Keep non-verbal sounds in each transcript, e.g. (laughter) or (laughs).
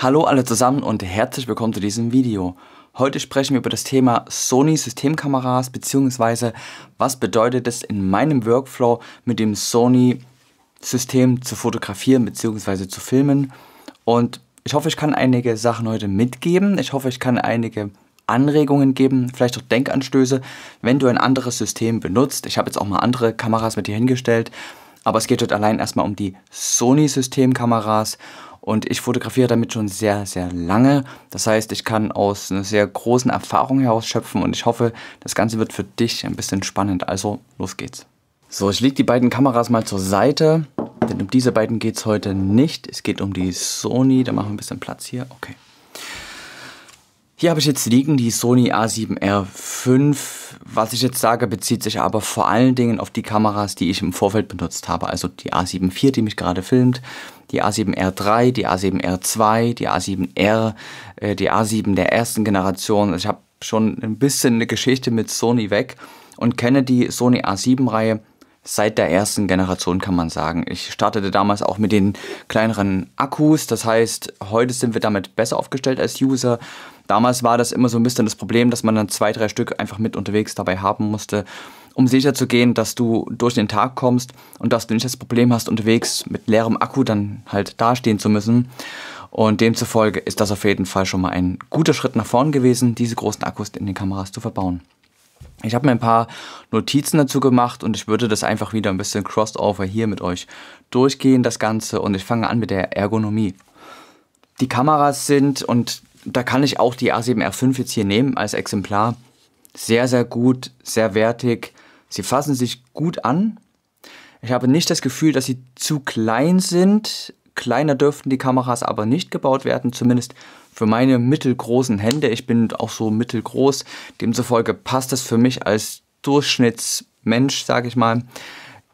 Hallo alle zusammen und herzlich willkommen zu diesem Video. Heute sprechen wir über das Thema Sony Systemkameras bzw. was bedeutet es in meinem Workflow mit dem Sony System zu fotografieren bzw. zu filmen. Und ich hoffe, ich kann einige Sachen heute mitgeben. Ich hoffe, ich kann einige Anregungen geben, vielleicht auch Denkanstöße, wenn du ein anderes System benutzt. Ich habe jetzt auch mal andere Kameras mit dir hingestellt, aber es geht heute allein erstmal um die Sony Systemkameras und ich fotografiere damit schon sehr, sehr lange. Das heißt, ich kann aus einer sehr großen Erfahrung heraus schöpfen und ich hoffe, das Ganze wird für dich ein bisschen spannend. Also, los geht's. So, ich lege die beiden Kameras mal zur Seite, denn um diese beiden geht es heute nicht. Es geht um die Sony, da machen wir ein bisschen Platz hier. Okay. Hier habe ich jetzt liegen die Sony A7R 5. Was ich jetzt sage, bezieht sich aber vor allen Dingen auf die Kameras, die ich im Vorfeld benutzt habe. Also die a 74 die mich gerade filmt, die A7R3, die A7R2, die A7R, äh, die A7 der ersten Generation. Also ich habe schon ein bisschen eine Geschichte mit Sony weg und kenne die Sony A7-Reihe seit der ersten Generation, kann man sagen. Ich startete damals auch mit den kleineren Akkus, das heißt, heute sind wir damit besser aufgestellt als User. Damals war das immer so ein bisschen das Problem, dass man dann zwei, drei Stück einfach mit unterwegs dabei haben musste, um sicher zu gehen, dass du durch den Tag kommst und dass du nicht das Problem hast, unterwegs mit leerem Akku dann halt dastehen zu müssen. Und demzufolge ist das auf jeden Fall schon mal ein guter Schritt nach vorn gewesen, diese großen Akkus in den Kameras zu verbauen. Ich habe mir ein paar Notizen dazu gemacht und ich würde das einfach wieder ein bisschen crossover hier mit euch durchgehen, das Ganze. Und ich fange an mit der Ergonomie. Die Kameras sind, und da kann ich auch die A7R5 jetzt hier nehmen als Exemplar. Sehr, sehr gut, sehr wertig. Sie fassen sich gut an. Ich habe nicht das Gefühl, dass sie zu klein sind. Kleiner dürften die Kameras aber nicht gebaut werden, zumindest für meine mittelgroßen Hände. Ich bin auch so mittelgroß. Demzufolge passt das für mich als Durchschnittsmensch, sage ich mal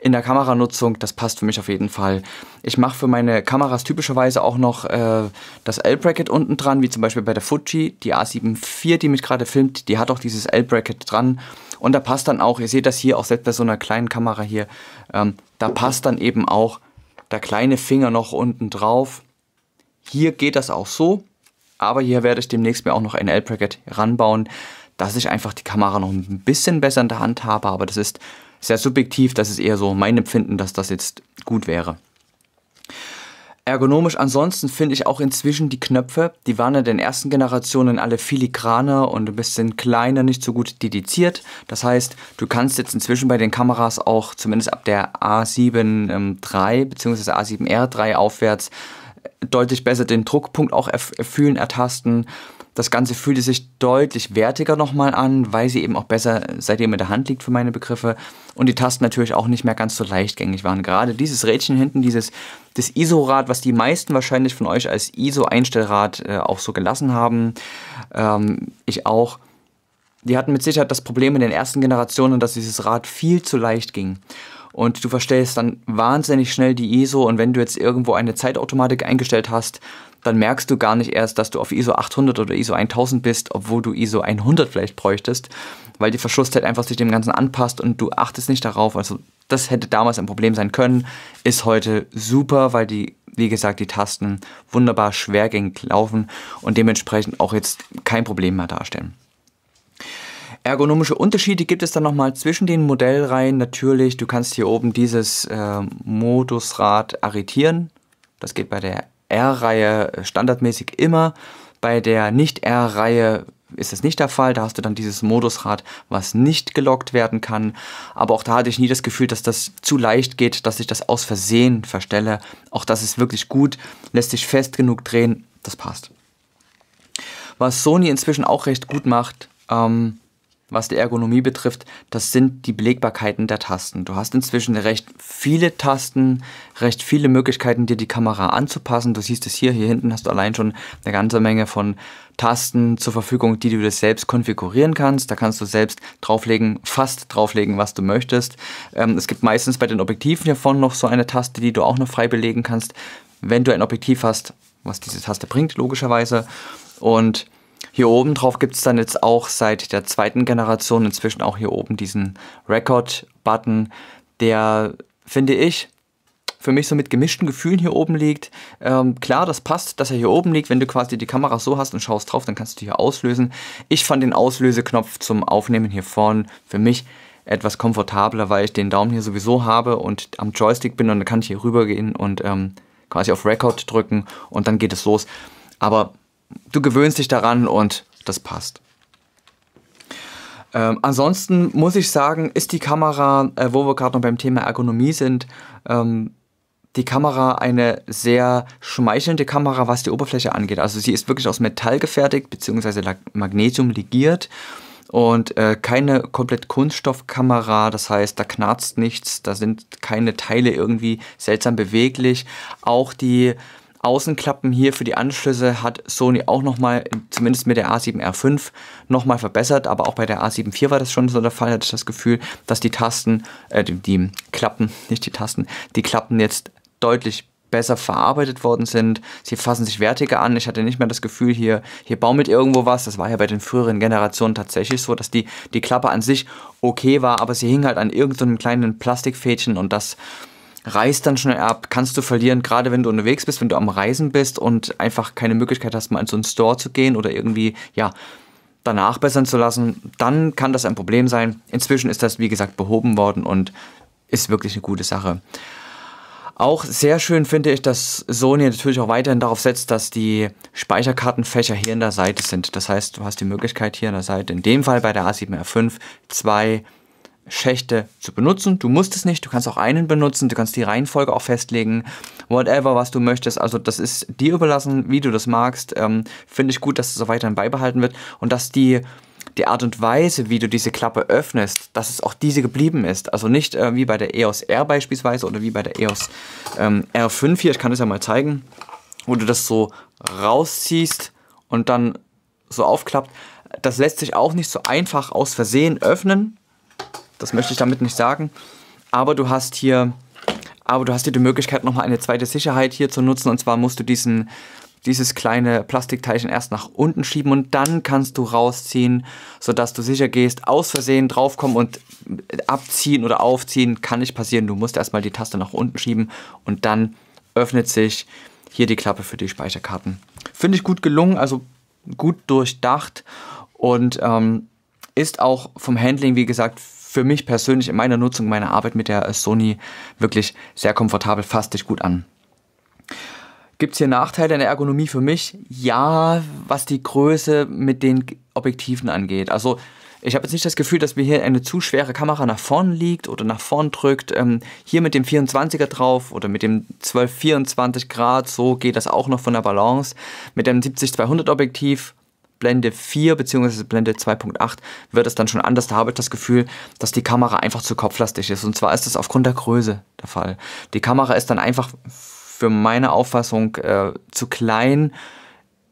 in der Kameranutzung, das passt für mich auf jeden Fall. Ich mache für meine Kameras typischerweise auch noch äh, das L-Bracket unten dran, wie zum Beispiel bei der Fuji, die A74, die mich gerade filmt, die hat auch dieses L-Bracket dran. Und da passt dann auch, ihr seht das hier auch selbst bei so einer kleinen Kamera hier, ähm, da passt dann eben auch der kleine Finger noch unten drauf. Hier geht das auch so, aber hier werde ich demnächst mir auch noch ein L-Bracket ranbauen, dass ich einfach die Kamera noch ein bisschen besser in der Hand habe, aber das ist sehr subjektiv, das ist eher so mein Empfinden, dass das jetzt gut wäre. Ergonomisch ansonsten finde ich auch inzwischen die Knöpfe, die waren in den ersten Generationen alle filigraner und ein bisschen kleiner, nicht so gut dediziert. Das heißt, du kannst jetzt inzwischen bei den Kameras auch zumindest ab der A7 III bzw. A7R3 aufwärts äh, deutlich besser den Druckpunkt auch erf erfüllen, ertasten. Das Ganze fühlte sich deutlich wertiger nochmal an, weil sie eben auch besser seitdem in der Hand liegt für meine Begriffe und die Tasten natürlich auch nicht mehr ganz so leichtgängig waren. Gerade dieses Rädchen hinten, dieses das ISO-Rad, was die meisten wahrscheinlich von euch als ISO-Einstellrad äh, auch so gelassen haben, ähm, ich auch, die hatten mit Sicherheit das Problem in den ersten Generationen, dass dieses Rad viel zu leicht ging. Und du verstellst dann wahnsinnig schnell die ISO und wenn du jetzt irgendwo eine Zeitautomatik eingestellt hast, dann merkst du gar nicht erst, dass du auf ISO 800 oder ISO 1000 bist, obwohl du ISO 100 vielleicht bräuchtest, weil die Verschlusszeit einfach sich dem Ganzen anpasst und du achtest nicht darauf. Also das hätte damals ein Problem sein können, ist heute super, weil die, wie gesagt, die Tasten wunderbar schwergängig laufen und dementsprechend auch jetzt kein Problem mehr darstellen. Ergonomische Unterschiede gibt es dann nochmal zwischen den Modellreihen. Natürlich, du kannst hier oben dieses äh, Modusrad arretieren. Das geht bei der R-Reihe standardmäßig immer. Bei der Nicht-R-Reihe ist das nicht der Fall. Da hast du dann dieses Modusrad, was nicht gelockt werden kann. Aber auch da hatte ich nie das Gefühl, dass das zu leicht geht, dass ich das aus Versehen verstelle. Auch das ist wirklich gut, lässt sich fest genug drehen, das passt. Was Sony inzwischen auch recht gut macht, ähm, was die Ergonomie betrifft, das sind die Belegbarkeiten der Tasten. Du hast inzwischen recht viele Tasten, recht viele Möglichkeiten, dir die Kamera anzupassen. Du siehst es hier, hier hinten hast du allein schon eine ganze Menge von Tasten zur Verfügung, die du dir selbst konfigurieren kannst. Da kannst du selbst drauflegen, fast drauflegen, was du möchtest. Ähm, es gibt meistens bei den Objektiven hier vorne noch so eine Taste, die du auch noch frei belegen kannst, wenn du ein Objektiv hast, was diese Taste bringt, logischerweise. Und hier oben drauf gibt es dann jetzt auch seit der zweiten Generation inzwischen auch hier oben diesen Record-Button, der, finde ich, für mich so mit gemischten Gefühlen hier oben liegt. Ähm, klar, das passt, dass er hier oben liegt. Wenn du quasi die Kamera so hast und schaust drauf, dann kannst du hier auslösen. Ich fand den Auslöseknopf zum Aufnehmen hier vorne für mich etwas komfortabler, weil ich den Daumen hier sowieso habe und am Joystick bin und dann kann ich hier rüber gehen und ähm, quasi auf Record drücken und dann geht es los. Aber du gewöhnst dich daran und das passt. Ähm, ansonsten muss ich sagen, ist die Kamera, äh, wo wir gerade noch beim Thema Ergonomie sind, ähm, die Kamera eine sehr schmeichelnde Kamera, was die Oberfläche angeht. Also sie ist wirklich aus Metall gefertigt, beziehungsweise Magnesium legiert und äh, keine komplett Kunststoffkamera, das heißt, da knarzt nichts, da sind keine Teile irgendwie seltsam beweglich. Auch die Außenklappen hier für die Anschlüsse hat Sony auch nochmal, zumindest mit der A7R5, nochmal verbessert. Aber auch bei der A7 IV war das schon so der Fall, hatte ich das Gefühl, dass die Tasten, äh, die, die Klappen, (laughs) nicht die Tasten, die Klappen jetzt deutlich besser verarbeitet worden sind. Sie fassen sich wertiger an. Ich hatte nicht mehr das Gefühl, hier, hier baumelt irgendwo was. Das war ja bei den früheren Generationen tatsächlich so, dass die, die Klappe an sich okay war, aber sie hing halt an irgendeinem so kleinen Plastikfädchen und das reißt dann schnell ab, kannst du verlieren, gerade wenn du unterwegs bist, wenn du am Reisen bist und einfach keine Möglichkeit hast, mal in so einen Store zu gehen oder irgendwie, ja, danach bessern zu lassen, dann kann das ein Problem sein. Inzwischen ist das, wie gesagt, behoben worden und ist wirklich eine gute Sache. Auch sehr schön finde ich, dass Sony natürlich auch weiterhin darauf setzt, dass die Speicherkartenfächer hier in der Seite sind. Das heißt, du hast die Möglichkeit hier in der Seite, in dem Fall bei der A7R5, zwei Schächte zu benutzen. Du musst es nicht, du kannst auch einen benutzen, du kannst die Reihenfolge auch festlegen, whatever, was du möchtest. Also das ist dir überlassen, wie du das magst. Ähm, Finde ich gut, dass es so weiterhin beibehalten wird und dass die, die Art und Weise, wie du diese Klappe öffnest, dass es auch diese geblieben ist. Also nicht äh, wie bei der EOS R beispielsweise oder wie bei der EOS ähm, R5 hier, ich kann das ja mal zeigen, wo du das so rausziehst und dann so aufklappt. Das lässt sich auch nicht so einfach aus Versehen öffnen das möchte ich damit nicht sagen. Aber du hast hier, aber du hast hier die Möglichkeit, nochmal eine zweite Sicherheit hier zu nutzen. Und zwar musst du diesen, dieses kleine Plastikteilchen erst nach unten schieben und dann kannst du rausziehen, sodass du sicher gehst, aus Versehen draufkommen und abziehen oder aufziehen kann nicht passieren. Du musst erstmal die Taste nach unten schieben und dann öffnet sich hier die Klappe für die Speicherkarten. Finde ich gut gelungen, also gut durchdacht und ähm, ist auch vom Handling, wie gesagt, für mich persönlich in meiner Nutzung, meiner Arbeit mit der äh, Sony wirklich sehr komfortabel, fasst dich gut an. Gibt es hier Nachteile in der Ergonomie für mich? Ja, was die Größe mit den Objektiven angeht. Also ich habe jetzt nicht das Gefühl, dass mir hier eine zu schwere Kamera nach vorn liegt oder nach vorn drückt. Ähm, hier mit dem 24er drauf oder mit dem 12-24 Grad, so geht das auch noch von der Balance. Mit dem 70-200 Objektiv Blende 4 bzw. Blende 2.8 wird es dann schon anders. Da habe ich das Gefühl, dass die Kamera einfach zu kopflastig ist. Und zwar ist das aufgrund der Größe der Fall. Die Kamera ist dann einfach für meine Auffassung äh, zu klein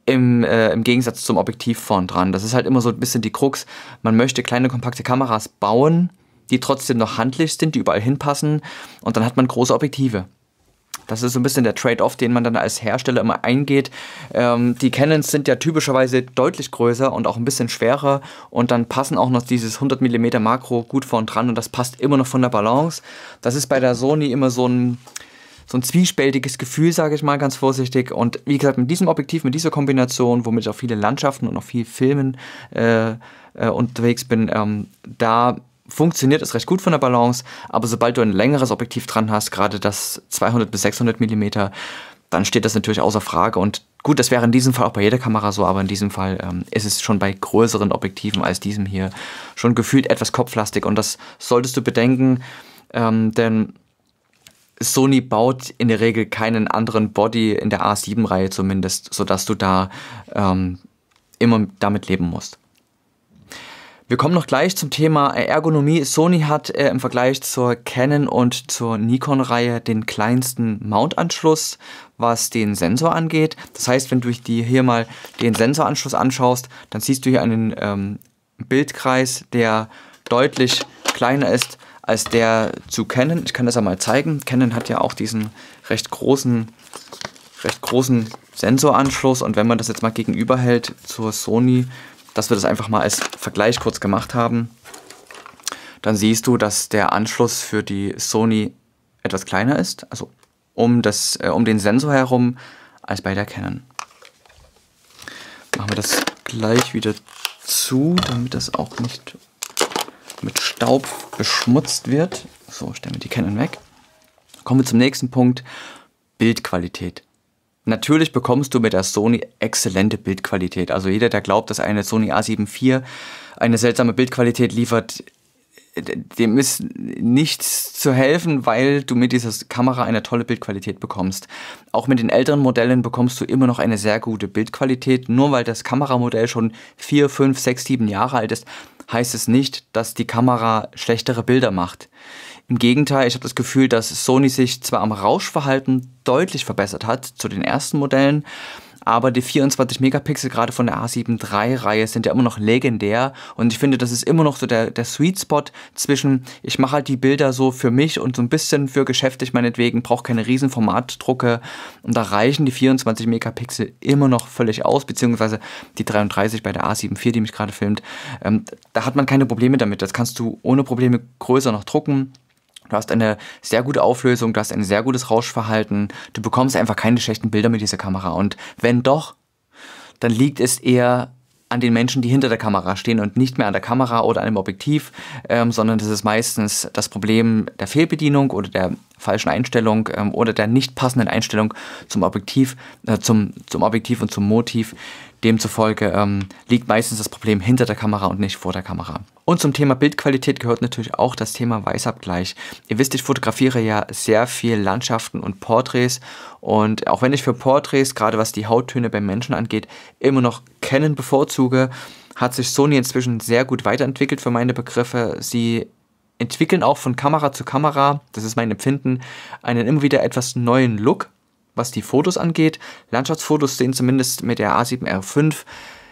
im, äh, im Gegensatz zum Objektiv vorn dran. Das ist halt immer so ein bisschen die Krux. Man möchte kleine, kompakte Kameras bauen, die trotzdem noch handlich sind, die überall hinpassen und dann hat man große Objektive. Das ist so ein bisschen der Trade-off, den man dann als Hersteller immer eingeht. Ähm, die Canons sind ja typischerweise deutlich größer und auch ein bisschen schwerer und dann passen auch noch dieses 100 mm Makro gut vorn dran und das passt immer noch von der Balance. Das ist bei der Sony immer so ein so ein zwiespältiges Gefühl, sage ich mal ganz vorsichtig. Und wie gesagt, mit diesem Objektiv, mit dieser Kombination, womit ich auch viele Landschaften und auch viel Filmen äh, äh, unterwegs bin, ähm, da funktioniert es recht gut von der Balance, aber sobald du ein längeres Objektiv dran hast, gerade das 200 bis 600 mm, dann steht das natürlich außer Frage. Und gut, das wäre in diesem Fall auch bei jeder Kamera so, aber in diesem Fall ähm, ist es schon bei größeren Objektiven als diesem hier schon gefühlt etwas kopflastig und das solltest du bedenken, ähm, denn Sony baut in der Regel keinen anderen Body in der A7-Reihe zumindest, sodass du da ähm, immer damit leben musst. Wir kommen noch gleich zum Thema äh, Ergonomie. Sony hat äh, im Vergleich zur Canon und zur Nikon-Reihe den kleinsten Mountanschluss, was den Sensor angeht. Das heißt, wenn du dir hier mal den Sensoranschluss anschaust, dann siehst du hier einen ähm, Bildkreis, der deutlich kleiner ist als der zu Canon. Ich kann das ja mal zeigen. Canon hat ja auch diesen recht großen, recht großen Sensoranschluss und wenn man das jetzt mal gegenüberhält zur Sony, dass wir das einfach mal als Vergleich kurz gemacht haben, dann siehst du, dass der Anschluss für die Sony etwas kleiner ist, also um, das, äh, um den Sensor herum, als bei der Canon. Machen wir das gleich wieder zu, damit das auch nicht mit Staub beschmutzt wird. So, stellen wir die Canon weg. Kommen wir zum nächsten Punkt, Bildqualität. Natürlich bekommst du mit der Sony exzellente Bildqualität. Also jeder, der glaubt, dass eine Sony a 74 eine seltsame Bildqualität liefert, dem ist nichts zu helfen, weil du mit dieser Kamera eine tolle Bildqualität bekommst. Auch mit den älteren Modellen bekommst du immer noch eine sehr gute Bildqualität. Nur weil das Kameramodell schon 4, 5, 6, 7 Jahre alt ist, heißt es nicht, dass die Kamera schlechtere Bilder macht. Im Gegenteil, ich habe das Gefühl, dass Sony sich zwar am Rauschverhalten deutlich verbessert hat zu den ersten Modellen, aber die 24 Megapixel gerade von der A7 III-Reihe sind ja immer noch legendär und ich finde, das ist immer noch so der, der Sweet Spot zwischen, ich mache halt die Bilder so für mich und so ein bisschen für geschäftig meinetwegen, brauche keine riesen Formatdrucke und da reichen die 24 Megapixel immer noch völlig aus, beziehungsweise die 33 bei der A7 IV, die mich gerade filmt, ähm, da hat man keine Probleme damit, das kannst du ohne Probleme größer noch drucken, Du hast eine sehr gute Auflösung, du hast ein sehr gutes Rauschverhalten, du bekommst einfach keine schlechten Bilder mit dieser Kamera. Und wenn doch, dann liegt es eher an den Menschen, die hinter der Kamera stehen und nicht mehr an der Kamera oder an dem Objektiv, ähm, sondern das ist meistens das Problem der Fehlbedienung oder der falschen Einstellung ähm, oder der nicht passenden Einstellung zum Objektiv, äh, zum, zum Objektiv und zum Motiv, Demzufolge ähm, liegt meistens das Problem hinter der Kamera und nicht vor der Kamera. Und zum Thema Bildqualität gehört natürlich auch das Thema Weißabgleich. Ihr wisst, ich fotografiere ja sehr viel Landschaften und Porträts und auch wenn ich für Porträts, gerade was die Hauttöne beim Menschen angeht, immer noch kennen bevorzuge, hat sich Sony inzwischen sehr gut weiterentwickelt für meine Begriffe. Sie entwickeln auch von Kamera zu Kamera, das ist mein Empfinden, einen immer wieder etwas neuen Look was die Fotos angeht. Landschaftsfotos sehen zumindest mit der A7R5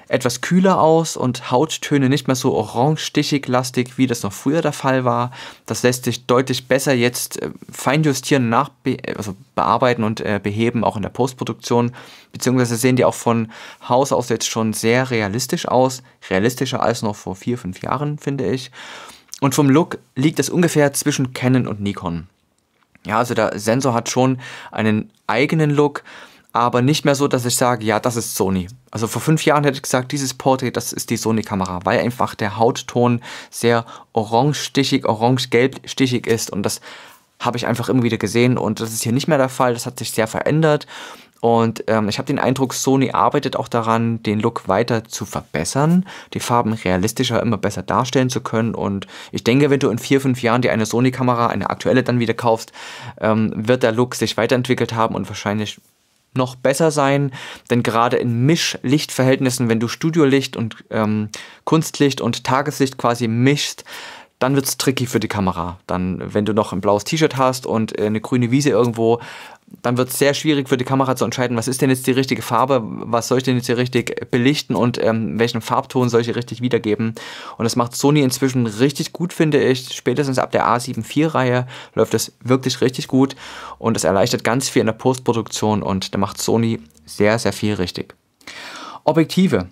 etwas kühler aus und Hauttöne nicht mehr so orange-stichig lastig, wie das noch früher der Fall war. Das lässt sich deutlich besser jetzt äh, feinjustieren, nachbe äh, also bearbeiten und äh, beheben, auch in der Postproduktion. Beziehungsweise sehen die auch von Haus aus jetzt schon sehr realistisch aus. Realistischer als noch vor vier, fünf Jahren, finde ich. Und vom Look liegt es ungefähr zwischen Canon und Nikon. Ja, also der Sensor hat schon einen eigenen Look, aber nicht mehr so, dass ich sage, ja, das ist Sony. Also vor fünf Jahren hätte ich gesagt, dieses Portrait, das ist die Sony-Kamera, weil einfach der Hautton sehr orange-stichig, orange-gelb-stichig ist und das habe ich einfach immer wieder gesehen und das ist hier nicht mehr der Fall. Das hat sich sehr verändert und ähm, ich habe den Eindruck, Sony arbeitet auch daran, den Look weiter zu verbessern, die Farben realistischer immer besser darstellen zu können. Und ich denke, wenn du in vier, fünf Jahren dir eine Sony-Kamera, eine aktuelle dann wieder kaufst, ähm, wird der Look sich weiterentwickelt haben und wahrscheinlich noch besser sein, denn gerade in Mischlichtverhältnissen, wenn du Studiolicht und ähm, Kunstlicht und Tageslicht quasi mischst, dann wird's tricky für die Kamera. Dann, wenn du noch ein blaues T-Shirt hast und äh, eine grüne Wiese irgendwo dann wird es sehr schwierig für die Kamera zu entscheiden, was ist denn jetzt die richtige Farbe, was soll ich denn jetzt hier richtig belichten und ähm, welchen Farbton soll ich hier richtig wiedergeben. Und das macht Sony inzwischen richtig gut, finde ich. Spätestens ab der A74-Reihe läuft das wirklich richtig gut und es erleichtert ganz viel in der Postproduktion und da macht Sony sehr, sehr viel richtig. Objektive.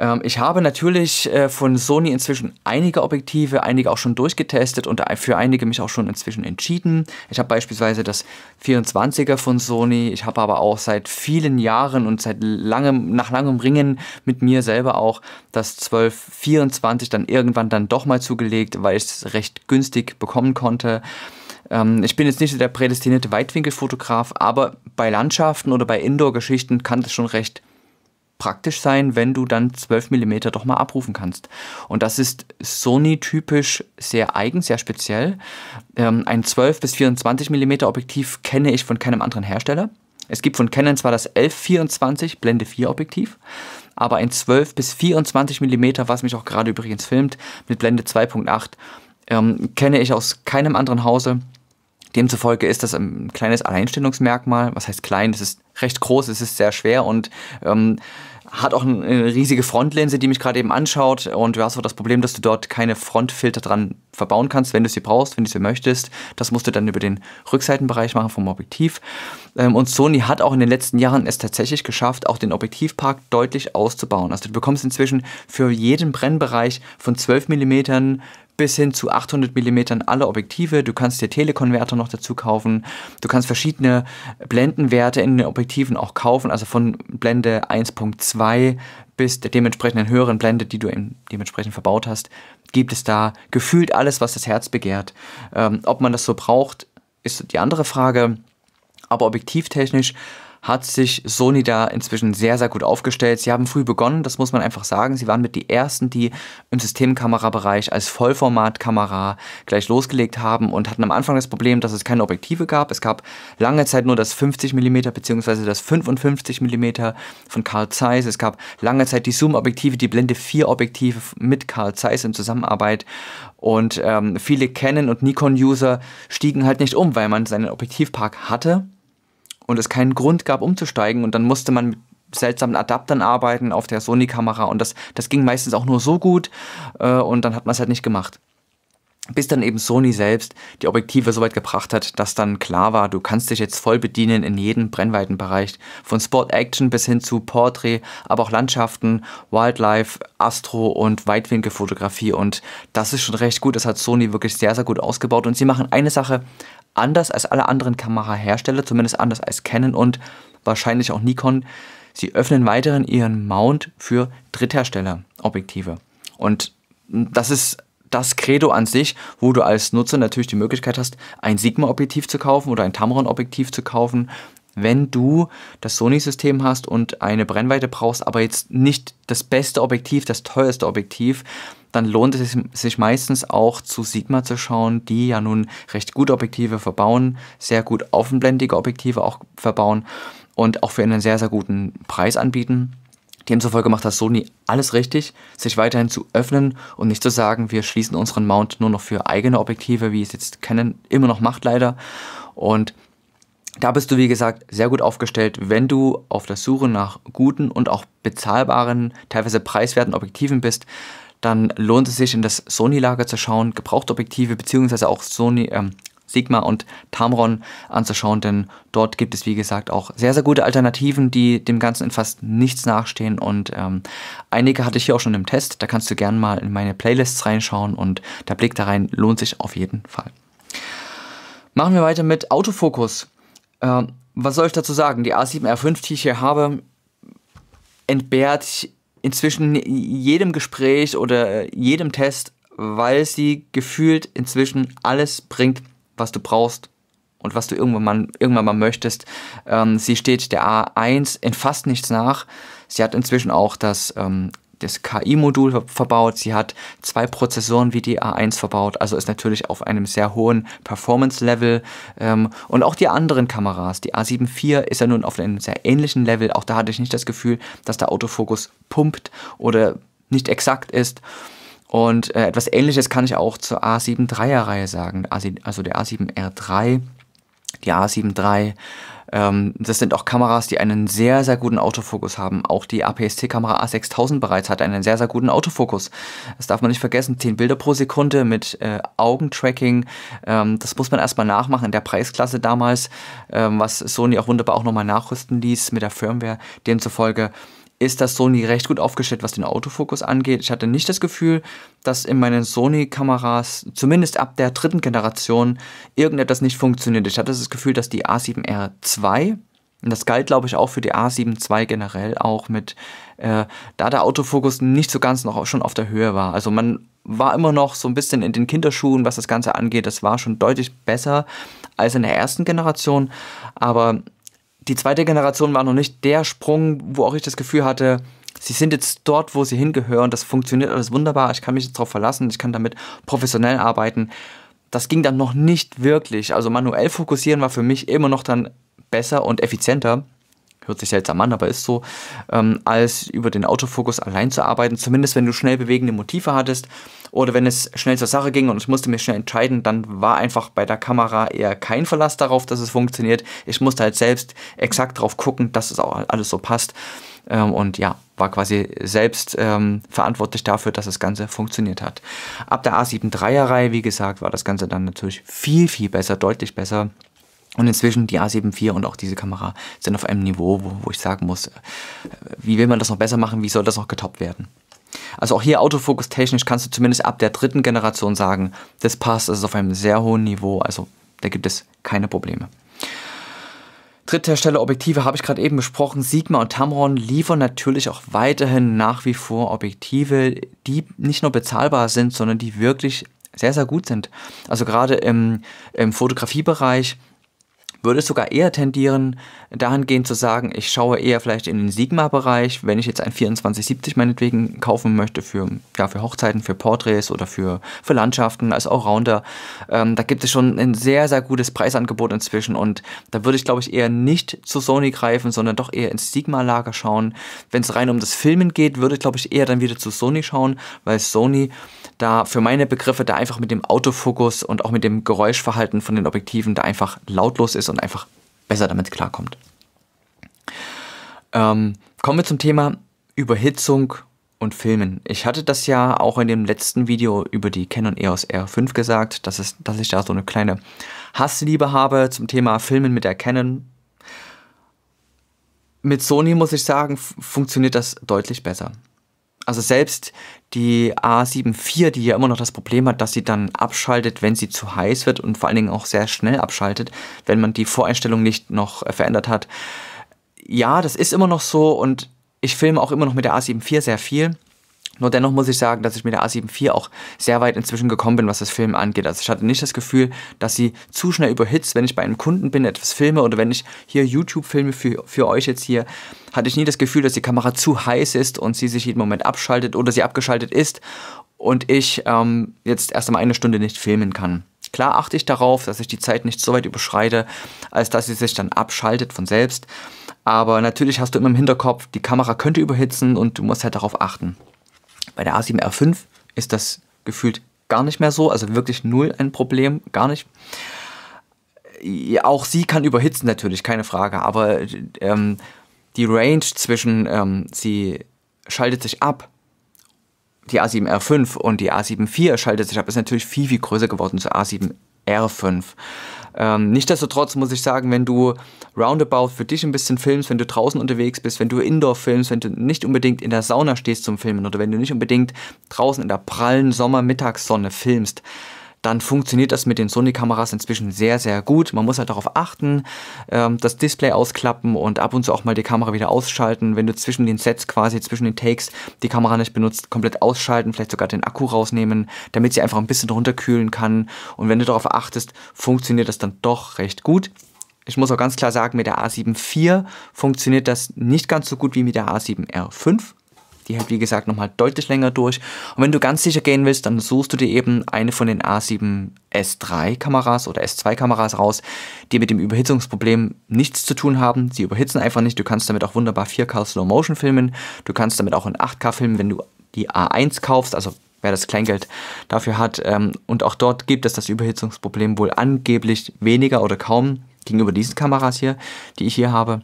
Ähm, ich habe natürlich äh, von Sony inzwischen einige Objektive, einige auch schon durchgetestet und für einige mich auch schon inzwischen entschieden. Ich habe beispielsweise das 24er von Sony. Ich habe aber auch seit vielen Jahren und seit langem, nach langem Ringen mit mir selber auch das 1224 dann irgendwann dann doch mal zugelegt, weil ich es recht günstig bekommen konnte ähm, ich bin jetzt nicht der prädestinierte Weitwinkelfotograf, aber bei Landschaften oder bei Indoor-Geschichten kann das schon recht praktisch sein, wenn du dann 12 mm doch mal abrufen kannst. Und das ist Sony-typisch sehr eigen, sehr speziell. Ähm, ein 12 bis 24 mm Objektiv kenne ich von keinem anderen Hersteller. Es gibt von Canon zwar das 1124 Blende 4 Objektiv, aber ein 12 bis 24 mm, was mich auch gerade übrigens filmt, mit Blende 2.8, ähm, kenne ich aus keinem anderen Hause. Demzufolge ist das ein kleines Alleinstellungsmerkmal. Was heißt klein? Es ist recht groß, es ist sehr schwer und ähm, hat auch eine riesige Frontlinse, die mich gerade eben anschaut. Und du hast auch das Problem, dass du dort keine Frontfilter dran verbauen kannst, wenn du sie brauchst, wenn du sie möchtest. Das musst du dann über den Rückseitenbereich machen vom Objektiv. Ähm, und Sony hat auch in den letzten Jahren es tatsächlich geschafft, auch den Objektivpark deutlich auszubauen. Also du bekommst inzwischen für jeden Brennbereich von 12 mm bis hin zu 800 mm alle Objektive. Du kannst dir Telekonverter noch dazu kaufen. Du kannst verschiedene Blendenwerte in den Objektiven auch kaufen, also von Blende 1.2 bis der dementsprechenden höheren Blende, die du dementsprechend verbaut hast, gibt es da gefühlt alles, was das Herz begehrt. Ähm, ob man das so braucht, ist die andere Frage. Aber objektivtechnisch hat sich Sony da inzwischen sehr, sehr gut aufgestellt. Sie haben früh begonnen, das muss man einfach sagen. Sie waren mit die ersten, die im Systemkamerabereich als Vollformatkamera gleich losgelegt haben und hatten am Anfang das Problem, dass es keine Objektive gab. Es gab lange Zeit nur das 50 mm bzw. das 55 mm von Carl Zeiss. Es gab lange Zeit die Zoom-Objektive, die Blende 4-Objektive mit Carl Zeiss in Zusammenarbeit. Und ähm, viele Canon- und Nikon-User stiegen halt nicht um, weil man seinen Objektivpark hatte und es keinen Grund gab, umzusteigen. Und dann musste man mit seltsamen Adaptern arbeiten auf der Sony-Kamera und das, das ging meistens auch nur so gut äh, und dann hat man es halt nicht gemacht bis dann eben Sony selbst die Objektive so weit gebracht hat, dass dann klar war, du kannst dich jetzt voll bedienen in jedem Brennweitenbereich. Von Sport Action bis hin zu Portrait, aber auch Landschaften, Wildlife, Astro und Weitwinkelfotografie. Und das ist schon recht gut. Das hat Sony wirklich sehr, sehr gut ausgebaut. Und sie machen eine Sache anders als alle anderen Kamerahersteller, zumindest anders als Canon und wahrscheinlich auch Nikon. Sie öffnen weiterhin ihren Mount für Drittherstellerobjektive. Und das ist das Credo an sich, wo du als Nutzer natürlich die Möglichkeit hast, ein Sigma-Objektiv zu kaufen oder ein Tamron-Objektiv zu kaufen, wenn du das Sony-System hast und eine Brennweite brauchst, aber jetzt nicht das beste Objektiv, das teuerste Objektiv, dann lohnt es sich meistens auch zu Sigma zu schauen, die ja nun recht gute Objektive verbauen, sehr gut offenblendige Objektive auch verbauen und auch für einen sehr, sehr guten Preis anbieten. Demzufolge macht das Sony alles richtig, sich weiterhin zu öffnen und nicht zu sagen, wir schließen unseren Mount nur noch für eigene Objektive, wie es jetzt Canon immer noch macht leider. Und da bist du, wie gesagt, sehr gut aufgestellt, wenn du auf der Suche nach guten und auch bezahlbaren, teilweise preiswerten Objektiven bist. Dann lohnt es sich, in das Sony-Lager zu schauen, gebrauchte Objektive beziehungsweise auch Sony, ähm, Sigma und Tamron anzuschauen, denn dort gibt es, wie gesagt, auch sehr, sehr gute Alternativen, die dem Ganzen in fast nichts nachstehen und ähm, einige hatte ich hier auch schon im Test, da kannst du gerne mal in meine Playlists reinschauen und der Blick da rein lohnt sich auf jeden Fall. Machen wir weiter mit Autofokus. Ähm, was soll ich dazu sagen? Die A7R5, die ich hier habe, entbehrt inzwischen jedem Gespräch oder äh, jedem Test, weil sie gefühlt inzwischen alles bringt, was du brauchst und was du irgendwann mal, irgendwann mal möchtest. Ähm, sie steht der A1 in fast nichts nach. Sie hat inzwischen auch das, ähm, das KI-Modul verbaut. Sie hat zwei Prozessoren wie die A1 verbaut, also ist natürlich auf einem sehr hohen Performance-Level. Ähm, und auch die anderen Kameras, die A7 IV ist ja nun auf einem sehr ähnlichen Level. Auch da hatte ich nicht das Gefühl, dass der Autofokus pumpt oder nicht exakt ist. Und äh, etwas Ähnliches kann ich auch zur A73er-Reihe sagen, also der A7R3, die A73. Ähm, das sind auch Kameras, die einen sehr, sehr guten Autofokus haben. Auch die APS-C-Kamera A6000 bereits hat einen sehr, sehr guten Autofokus. Das darf man nicht vergessen. 10 Bilder pro Sekunde mit äh, Augentracking. Ähm, das muss man erstmal nachmachen in der Preisklasse damals, ähm, was Sony auch wunderbar auch nochmal nachrüsten ließ mit der Firmware. Demzufolge ist das Sony recht gut aufgestellt, was den Autofokus angeht. Ich hatte nicht das Gefühl, dass in meinen Sony-Kameras, zumindest ab der dritten Generation, irgendetwas nicht funktioniert. Ich hatte das Gefühl, dass die A7R 2, und das galt, glaube ich, auch für die A7 II generell, auch mit, äh, da der Autofokus nicht so ganz noch schon auf der Höhe war. Also man war immer noch so ein bisschen in den Kinderschuhen, was das Ganze angeht. Das war schon deutlich besser als in der ersten Generation, aber die zweite Generation war noch nicht der Sprung, wo auch ich das Gefühl hatte, sie sind jetzt dort, wo sie hingehören, das funktioniert alles wunderbar, ich kann mich jetzt darauf verlassen, ich kann damit professionell arbeiten. Das ging dann noch nicht wirklich. Also manuell fokussieren war für mich immer noch dann besser und effizienter hört sich seltsam an, aber ist so, ähm, als über den Autofokus allein zu arbeiten, zumindest wenn du schnell bewegende Motive hattest oder wenn es schnell zur Sache ging und ich musste mich schnell entscheiden, dann war einfach bei der Kamera eher kein Verlass darauf, dass es funktioniert. Ich musste halt selbst exakt darauf gucken, dass es auch alles so passt ähm, und ja, war quasi selbst ähm, verantwortlich dafür, dass das Ganze funktioniert hat. Ab der A7 3er Reihe, wie gesagt, war das Ganze dann natürlich viel, viel besser, deutlich besser. Und inzwischen die a 74 und auch diese Kamera sind auf einem Niveau, wo, wo ich sagen muss, äh, wie will man das noch besser machen, wie soll das noch getoppt werden? Also auch hier Autofokus technisch kannst du zumindest ab der dritten Generation sagen, das passt, das ist auf einem sehr hohen Niveau, also da gibt es keine Probleme. Dritthersteller Objektive habe ich gerade eben besprochen. Sigma und Tamron liefern natürlich auch weiterhin nach wie vor Objektive, die nicht nur bezahlbar sind, sondern die wirklich sehr, sehr gut sind. Also gerade im, im Fotografiebereich würde sogar eher tendieren, dahingehend zu sagen, ich schaue eher vielleicht in den Sigma-Bereich, wenn ich jetzt ein 2470 meinetwegen kaufen möchte für, ja, für Hochzeiten, für Porträts oder für, für Landschaften als Allrounder. Ähm, da gibt es schon ein sehr, sehr gutes Preisangebot inzwischen und da würde ich, glaube ich, eher nicht zu Sony greifen, sondern doch eher ins Sigma-Lager schauen. Wenn es rein um das Filmen geht, würde ich, glaube ich, eher dann wieder zu Sony schauen, weil Sony da für meine Begriffe da einfach mit dem Autofokus und auch mit dem Geräuschverhalten von den Objektiven da einfach lautlos ist und einfach besser damit klarkommt. Ähm, kommen wir zum Thema Überhitzung und Filmen. Ich hatte das ja auch in dem letzten Video über die Canon EOS R5 gesagt, dass, es, dass ich da so eine kleine Hassliebe habe zum Thema Filmen mit der Canon. Mit Sony muss ich sagen, funktioniert das deutlich besser. Also selbst die A74, die ja immer noch das Problem hat, dass sie dann abschaltet, wenn sie zu heiß wird und vor allen Dingen auch sehr schnell abschaltet, wenn man die Voreinstellung nicht noch äh, verändert hat. Ja, das ist immer noch so und ich filme auch immer noch mit der A74 sehr viel. Nur dennoch muss ich sagen, dass ich mit der A74 auch sehr weit inzwischen gekommen bin, was das Filmen angeht. Also ich hatte nicht das Gefühl, dass sie zu schnell überhitzt, wenn ich bei einem Kunden bin, etwas filme oder wenn ich hier YouTube filme für, für euch jetzt hier, hatte ich nie das Gefühl, dass die Kamera zu heiß ist und sie sich jeden Moment abschaltet oder sie abgeschaltet ist und ich ähm, jetzt erst einmal eine Stunde nicht filmen kann. Klar achte ich darauf, dass ich die Zeit nicht so weit überschreite, als dass sie sich dann abschaltet von selbst. Aber natürlich hast du immer im Hinterkopf, die Kamera könnte überhitzen und du musst halt darauf achten. Bei der A7R5 ist das gefühlt gar nicht mehr so, also wirklich null ein Problem, gar nicht. Auch sie kann überhitzen natürlich, keine Frage, aber ähm, die Range zwischen, ähm, sie schaltet sich ab, die A7R5 und die A74 schaltet sich ab, ist natürlich viel, viel größer geworden zur A7R5. Ähm, Nichtsdestotrotz muss ich sagen, wenn du roundabout für dich ein bisschen filmst, wenn du draußen unterwegs bist, wenn du indoor filmst, wenn du nicht unbedingt in der Sauna stehst zum Filmen oder wenn du nicht unbedingt draußen in der prallen Sommermittagssonne filmst, dann funktioniert das mit den Sony-Kameras inzwischen sehr, sehr gut. Man muss halt darauf achten, ähm, das Display ausklappen und ab und zu auch mal die Kamera wieder ausschalten. Wenn du zwischen den Sets quasi, zwischen den Takes die Kamera nicht benutzt, komplett ausschalten, vielleicht sogar den Akku rausnehmen, damit sie einfach ein bisschen runterkühlen kann. Und wenn du darauf achtest, funktioniert das dann doch recht gut. Ich muss auch ganz klar sagen, mit der A7 IV funktioniert das nicht ganz so gut wie mit der A7R5. Die hält wie gesagt nochmal deutlich länger durch. Und wenn du ganz sicher gehen willst, dann suchst du dir eben eine von den A7S3 Kameras oder S2 Kameras raus, die mit dem Überhitzungsproblem nichts zu tun haben. Sie überhitzen einfach nicht. Du kannst damit auch wunderbar 4K Slow Motion filmen. Du kannst damit auch in 8K filmen, wenn du die A1 kaufst, also wer das Kleingeld dafür hat. Ähm, und auch dort gibt es das Überhitzungsproblem wohl angeblich weniger oder kaum gegenüber diesen Kameras hier, die ich hier habe.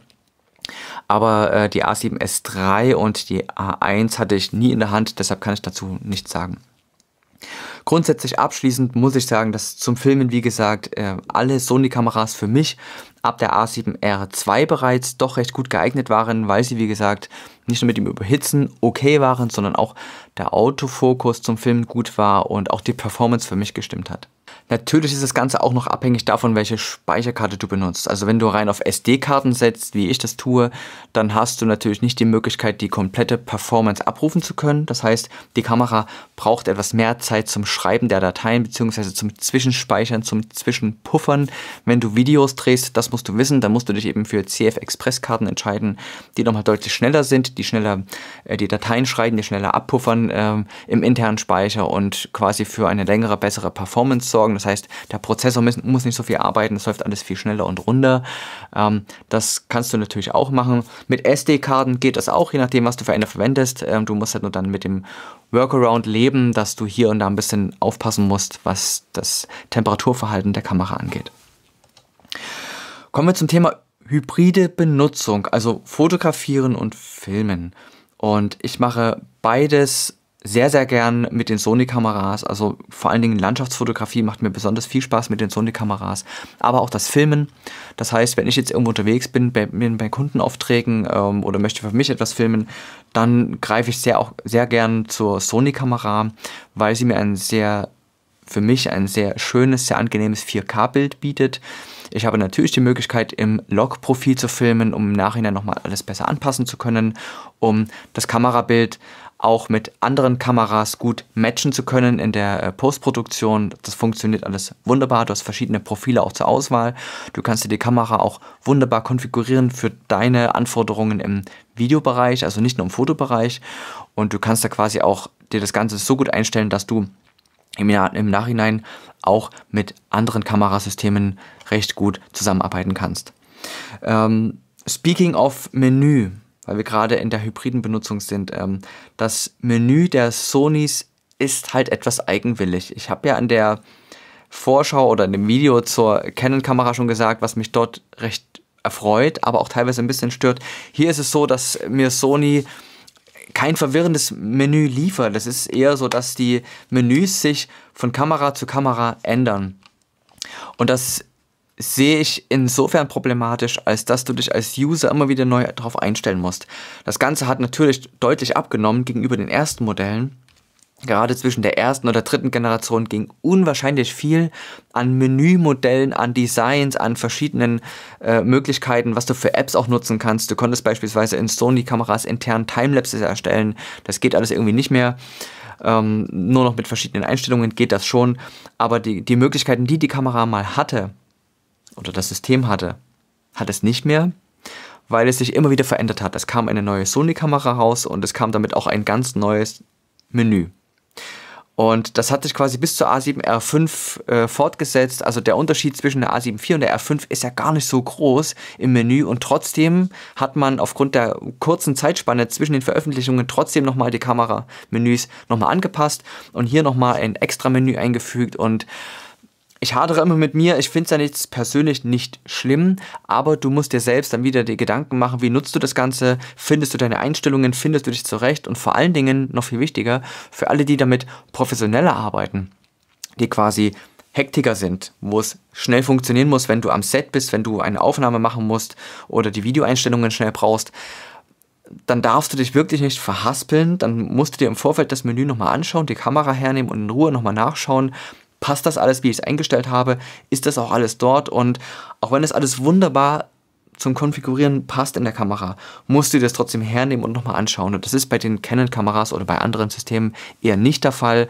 Aber äh, die A7S3 und die A1 hatte ich nie in der Hand, deshalb kann ich dazu nichts sagen. Grundsätzlich abschließend muss ich sagen, dass zum Filmen, wie gesagt, äh, alle Sony-Kameras für mich ab der A7R2 bereits doch recht gut geeignet waren, weil sie, wie gesagt, nicht nur mit dem Überhitzen okay waren, sondern auch der Autofokus zum Filmen gut war und auch die Performance für mich gestimmt hat. Natürlich ist das Ganze auch noch abhängig davon, welche Speicherkarte du benutzt. Also wenn du rein auf SD-Karten setzt, wie ich das tue, dann hast du natürlich nicht die Möglichkeit, die komplette Performance abrufen zu können. Das heißt, die Kamera braucht etwas mehr Zeit zum Schreiben der Dateien bzw. zum Zwischenspeichern, zum Zwischenpuffern. Wenn du Videos drehst, das musst du wissen, dann musst du dich eben für CF-Express-Karten entscheiden, die nochmal deutlich schneller sind, die schneller äh, die Dateien schreiben, die schneller abpuffern äh, im internen Speicher und quasi für eine längere, bessere Performance sorgen sorgen. Das heißt, der Prozessor muss nicht so viel arbeiten, es läuft alles viel schneller und runder. Ähm, das kannst du natürlich auch machen. Mit SD-Karten geht das auch, je nachdem, was du für eine verwendest. Ähm, du musst halt nur dann mit dem Workaround leben, dass du hier und da ein bisschen aufpassen musst, was das Temperaturverhalten der Kamera angeht. Kommen wir zum Thema hybride Benutzung, also fotografieren und filmen. Und ich mache beides sehr, sehr gern mit den Sony-Kameras. Also vor allen Dingen Landschaftsfotografie macht mir besonders viel Spaß mit den Sony-Kameras. Aber auch das Filmen. Das heißt, wenn ich jetzt irgendwo unterwegs bin, bei, bei Kundenaufträgen ähm, oder möchte für mich etwas filmen, dann greife ich sehr, auch, sehr gern zur Sony-Kamera, weil sie mir ein sehr, für mich ein sehr schönes, sehr angenehmes 4K-Bild bietet. Ich habe natürlich die Möglichkeit, im Log-Profil zu filmen, um im Nachhinein nochmal alles besser anpassen zu können, um das Kamerabild auch mit anderen Kameras gut matchen zu können in der äh, Postproduktion. Das funktioniert alles wunderbar. Du hast verschiedene Profile auch zur Auswahl. Du kannst dir die Kamera auch wunderbar konfigurieren für deine Anforderungen im Videobereich, also nicht nur im Fotobereich. Und du kannst da quasi auch dir das Ganze so gut einstellen, dass du im, im Nachhinein auch mit anderen Kamerasystemen recht gut zusammenarbeiten kannst. Ähm, speaking of Menü, weil wir gerade in der hybriden Benutzung sind. Ähm, das Menü der Sonys ist halt etwas eigenwillig. Ich habe ja an der Vorschau oder in dem Video zur Canon-Kamera schon gesagt, was mich dort recht erfreut, aber auch teilweise ein bisschen stört. Hier ist es so, dass mir Sony kein verwirrendes Menü liefert. Es ist eher so, dass die Menüs sich von Kamera zu Kamera ändern. Und das sehe ich insofern problematisch, als dass du dich als User immer wieder neu darauf einstellen musst. Das Ganze hat natürlich deutlich abgenommen gegenüber den ersten Modellen. Gerade zwischen der ersten oder dritten Generation ging unwahrscheinlich viel an Menümodellen, an Designs, an verschiedenen äh, Möglichkeiten, was du für Apps auch nutzen kannst. Du konntest beispielsweise in Sony-Kameras intern Timelapses erstellen. Das geht alles irgendwie nicht mehr. Ähm, nur noch mit verschiedenen Einstellungen geht das schon. Aber die, die Möglichkeiten, die die Kamera mal hatte, oder das System hatte, hat es nicht mehr, weil es sich immer wieder verändert hat. Es kam eine neue Sony-Kamera raus und es kam damit auch ein ganz neues Menü. Und das hat sich quasi bis zur A7R5 äh, fortgesetzt. Also der Unterschied zwischen der a 74 und der R5 ist ja gar nicht so groß im Menü. Und trotzdem hat man aufgrund der kurzen Zeitspanne zwischen den Veröffentlichungen trotzdem nochmal die Kameramenüs nochmal angepasst und hier nochmal ein extra Menü eingefügt. Und ich hadere immer mit mir, ich finde es ja nichts persönlich nicht schlimm, aber du musst dir selbst dann wieder die Gedanken machen, wie nutzt du das Ganze, findest du deine Einstellungen, findest du dich zurecht und vor allen Dingen, noch viel wichtiger, für alle, die damit professioneller arbeiten, die quasi Hektiker sind, wo es schnell funktionieren muss, wenn du am Set bist, wenn du eine Aufnahme machen musst oder die Videoeinstellungen schnell brauchst, dann darfst du dich wirklich nicht verhaspeln, dann musst du dir im Vorfeld das Menü nochmal anschauen, die Kamera hernehmen und in Ruhe nochmal nachschauen, passt das alles, wie ich es eingestellt habe, ist das auch alles dort und auch wenn es alles wunderbar zum Konfigurieren passt in der Kamera, musst du das trotzdem hernehmen und nochmal anschauen. Und das ist bei den Canon-Kameras oder bei anderen Systemen eher nicht der Fall.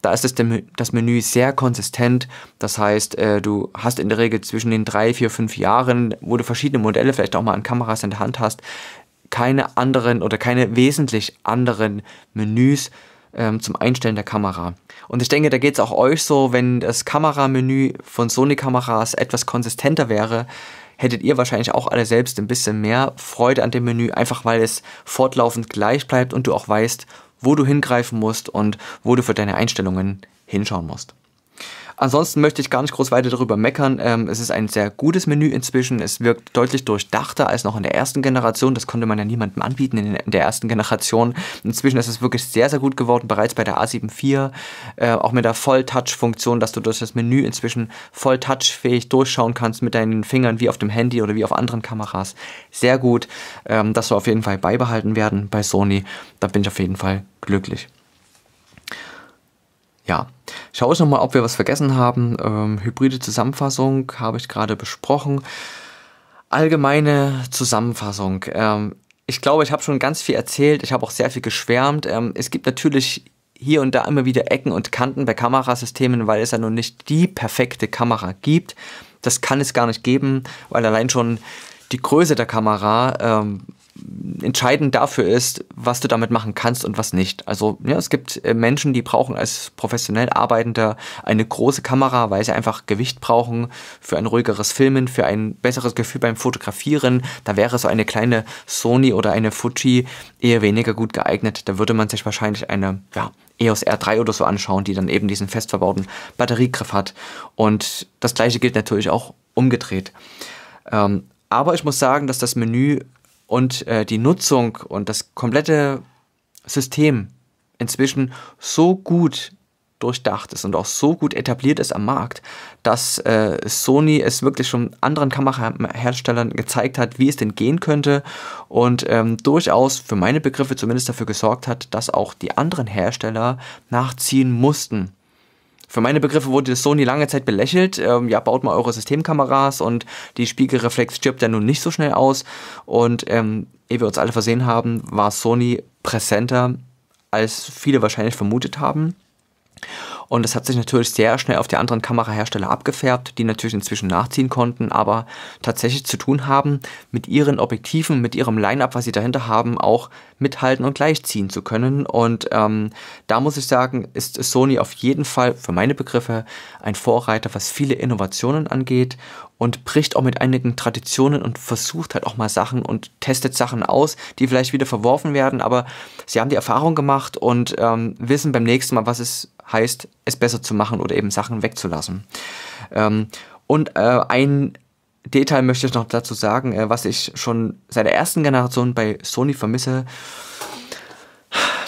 Da ist das, Menü sehr konsistent. Das heißt, äh, du hast in der Regel zwischen den drei, vier, fünf Jahren, wo du verschiedene Modelle vielleicht auch mal an Kameras in der Hand hast, keine anderen oder keine wesentlich anderen Menüs ähm, zum Einstellen der Kamera. Und ich denke, da geht es auch euch so, wenn das Kameramenü von Sony-Kameras etwas konsistenter wäre, hättet ihr wahrscheinlich auch alle selbst ein bisschen mehr Freude an dem Menü, einfach weil es fortlaufend gleich bleibt und du auch weißt, wo du hingreifen musst und wo du für deine Einstellungen hinschauen musst. Ansonsten möchte ich gar nicht groß weiter darüber meckern. Ähm, es ist ein sehr gutes Menü inzwischen. Es wirkt deutlich durchdachter als noch in der ersten Generation. Das konnte man ja niemandem anbieten in, der ersten Generation. Inzwischen ist es wirklich sehr, sehr gut geworden. Bereits bei der A74, äh, auch mit der Voll-Touch-Funktion, dass du durch das Menü inzwischen voll touchfähig durchschauen kannst mit deinen Fingern wie auf dem Handy oder wie auf anderen Kameras. Sehr gut. Ähm, das soll auf jeden Fall beibehalten werden bei Sony. Da bin ich auf jeden Fall glücklich ja, schaue ich nochmal, ob wir was vergessen haben. Ähm, hybride Zusammenfassung habe ich gerade besprochen. Allgemeine Zusammenfassung. Ähm, ich glaube, ich habe schon ganz viel erzählt. Ich habe auch sehr viel geschwärmt. Ähm, es gibt natürlich hier und da immer wieder Ecken und Kanten bei Kamerasystemen, weil es ja nun nicht die perfekte Kamera gibt. Das kann es gar nicht geben, weil allein schon die Größe der Kamera ähm, entscheidend dafür ist, was du damit machen kannst und was nicht. Also ja, es gibt äh, Menschen, die brauchen als professionell Arbeitender eine große Kamera, weil sie einfach Gewicht brauchen für ein ruhigeres Filmen, für ein besseres Gefühl beim Fotografieren. Da wäre so eine kleine Sony oder eine Fuji eher weniger gut geeignet. Da würde man sich wahrscheinlich eine ja, EOS R3 oder so anschauen, die dann eben diesen fest verbauten Batteriegriff hat. Und das gleiche gilt natürlich auch umgedreht. Ähm, aber ich muss sagen, dass das Menü und äh, die Nutzung und das komplette System inzwischen so gut durchdacht ist und auch so gut etabliert ist am Markt, dass äh, Sony es wirklich schon anderen Kameraherstellern gezeigt hat, wie es denn gehen könnte und ähm, durchaus für meine Begriffe zumindest dafür gesorgt hat, dass auch die anderen Hersteller nachziehen mussten. Für meine Begriffe wurde Sony lange Zeit belächelt. Ähm, ja, baut mal eure Systemkameras und die Spiegelreflex stirbt ja nun nicht so schnell aus. Und ähm, ehe wir uns alle versehen haben, war Sony präsenter, als viele wahrscheinlich vermutet haben. Und das hat sich natürlich sehr schnell auf die anderen Kamerahersteller abgefärbt, die natürlich inzwischen nachziehen konnten, aber tatsächlich zu tun haben, mit ihren Objektiven, mit ihrem Line-up, was sie dahinter haben, auch mithalten und gleichziehen zu können. Und ähm, da muss ich sagen, ist Sony auf jeden Fall für meine Begriffe ein Vorreiter, was viele Innovationen angeht und bricht auch mit einigen Traditionen und versucht halt auch mal Sachen und testet Sachen aus, die vielleicht wieder verworfen werden, aber sie haben die Erfahrung gemacht und ähm, wissen beim nächsten Mal, was es heißt, es besser zu machen oder eben Sachen wegzulassen. Ähm, und äh, ein Detail möchte ich noch dazu sagen, äh, was ich schon seit der ersten Generation bei Sony vermisse.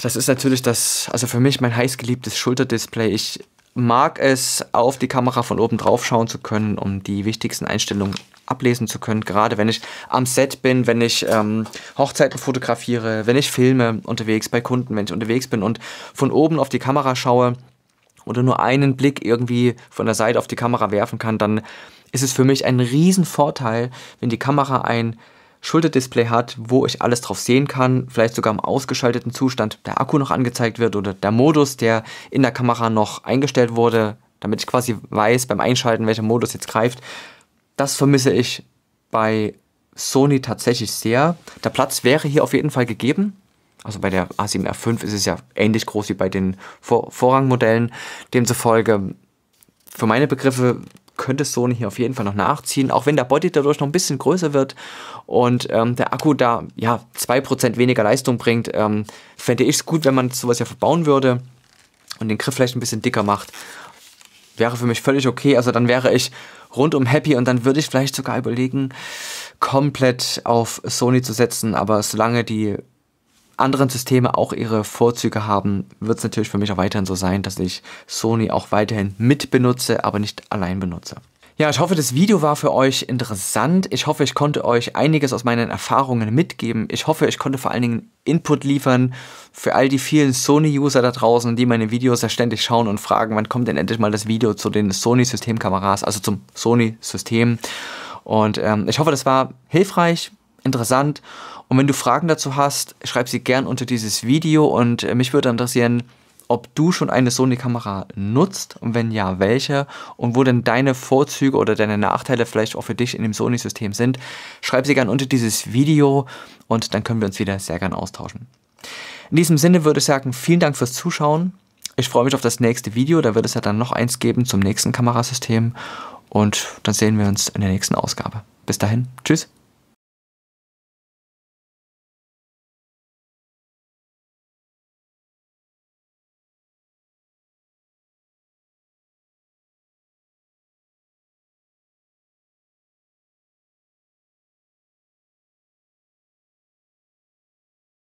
Das ist natürlich das, also für mich mein heißgeliebtes Schulterdisplay. Ich mag es, auf die Kamera von oben drauf schauen zu können, um die wichtigsten Einstellungen ablesen zu können. Gerade wenn ich am Set bin, wenn ich ähm, Hochzeiten fotografiere, wenn ich filme unterwegs bei Kunden, wenn ich unterwegs bin und von oben auf die Kamera schaue, oder nur einen Blick irgendwie von der Seite auf die Kamera werfen kann, dann ist es für mich ein Riesenvorteil, wenn die Kamera ein Schulterdisplay hat, wo ich alles drauf sehen kann, vielleicht sogar im ausgeschalteten Zustand der Akku noch angezeigt wird oder der Modus, der in der Kamera noch eingestellt wurde, damit ich quasi weiß beim Einschalten, welcher Modus jetzt greift. Das vermisse ich bei Sony tatsächlich sehr. Der Platz wäre hier auf jeden Fall gegeben, also bei der A7R5 ist es ja ähnlich groß wie bei den Vor Vorrangmodellen. Demzufolge, für meine Begriffe, könnte Sony hier auf jeden Fall noch nachziehen, auch wenn der Body dadurch noch ein bisschen größer wird und ähm, der Akku da ja 2% weniger Leistung bringt, ähm, fände ich es gut, wenn man sowas ja verbauen würde und den Griff vielleicht ein bisschen dicker macht. Wäre für mich völlig okay, also dann wäre ich rundum happy und dann würde ich vielleicht sogar überlegen, komplett auf Sony zu setzen, aber solange die anderen Systeme auch ihre Vorzüge haben, wird es natürlich für mich auch weiterhin so sein, dass ich Sony auch weiterhin mit benutze, aber nicht allein benutze. Ja, ich hoffe, das Video war für euch interessant. Ich hoffe, ich konnte euch einiges aus meinen Erfahrungen mitgeben. Ich hoffe, ich konnte vor allen Dingen Input liefern für all die vielen Sony-User da draußen, die meine Videos ja ständig schauen und fragen, wann kommt denn endlich mal das Video zu den Sony-Systemkameras, also zum Sony-System. Und ähm, ich hoffe, das war hilfreich interessant. Und wenn du Fragen dazu hast, schreib sie gern unter dieses Video und äh, mich würde interessieren, ob du schon eine Sony-Kamera nutzt und wenn ja, welche und wo denn deine Vorzüge oder deine Nachteile vielleicht auch für dich in dem Sony-System sind. Schreib sie gern unter dieses Video und dann können wir uns wieder sehr gern austauschen. In diesem Sinne würde ich sagen, vielen Dank fürs Zuschauen. Ich freue mich auf das nächste Video, da wird es ja dann noch eins geben zum nächsten Kamerasystem und dann sehen wir uns in der nächsten Ausgabe. Bis dahin, tschüss.